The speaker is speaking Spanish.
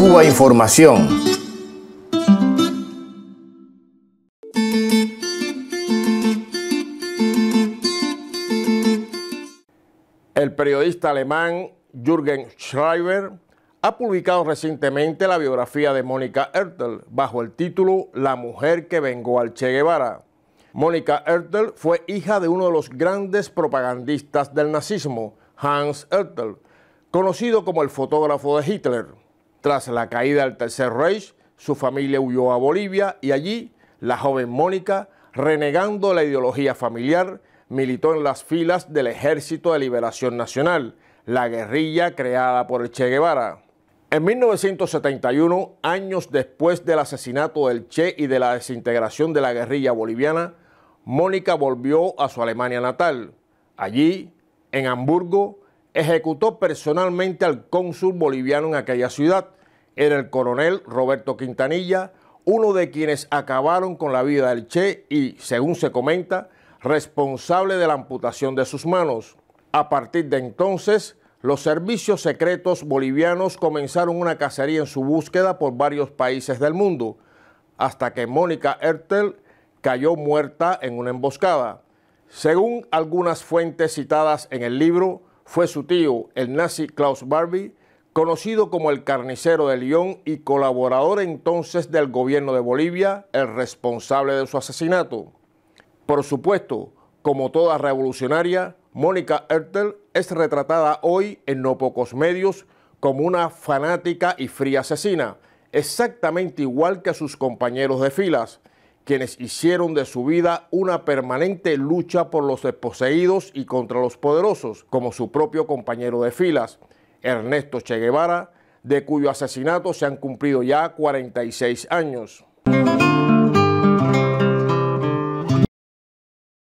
Cuba Información. El periodista alemán Jürgen Schreiber ha publicado recientemente la biografía de Mónica Ertel bajo el título La mujer que vengó al Che Guevara. Mónica Ertel fue hija de uno de los grandes propagandistas del nazismo, Hans Ertel, conocido como el fotógrafo de Hitler. Tras la caída del Tercer Reich, su familia huyó a Bolivia y allí la joven Mónica, renegando la ideología familiar, militó en las filas del Ejército de Liberación Nacional, la guerrilla creada por el Che Guevara. En 1971, años después del asesinato del Che y de la desintegración de la guerrilla boliviana, Mónica volvió a su Alemania natal. Allí, en Hamburgo, ejecutó personalmente al cónsul boliviano en aquella ciudad. Era el coronel Roberto Quintanilla, uno de quienes acabaron con la vida del Che y, según se comenta, responsable de la amputación de sus manos. A partir de entonces, los servicios secretos bolivianos comenzaron una cacería en su búsqueda por varios países del mundo, hasta que Mónica Ertel cayó muerta en una emboscada. Según algunas fuentes citadas en el libro, fue su tío, el nazi Klaus Barbie, conocido como el carnicero de Lyon y colaborador entonces del gobierno de Bolivia, el responsable de su asesinato. Por supuesto, como toda revolucionaria, Mónica Ertel es retratada hoy en no pocos medios como una fanática y fría asesina, exactamente igual que sus compañeros de filas, quienes hicieron de su vida una permanente lucha por los desposeídos y contra los poderosos, como su propio compañero de filas, Ernesto Che Guevara, de cuyo asesinato se han cumplido ya 46 años.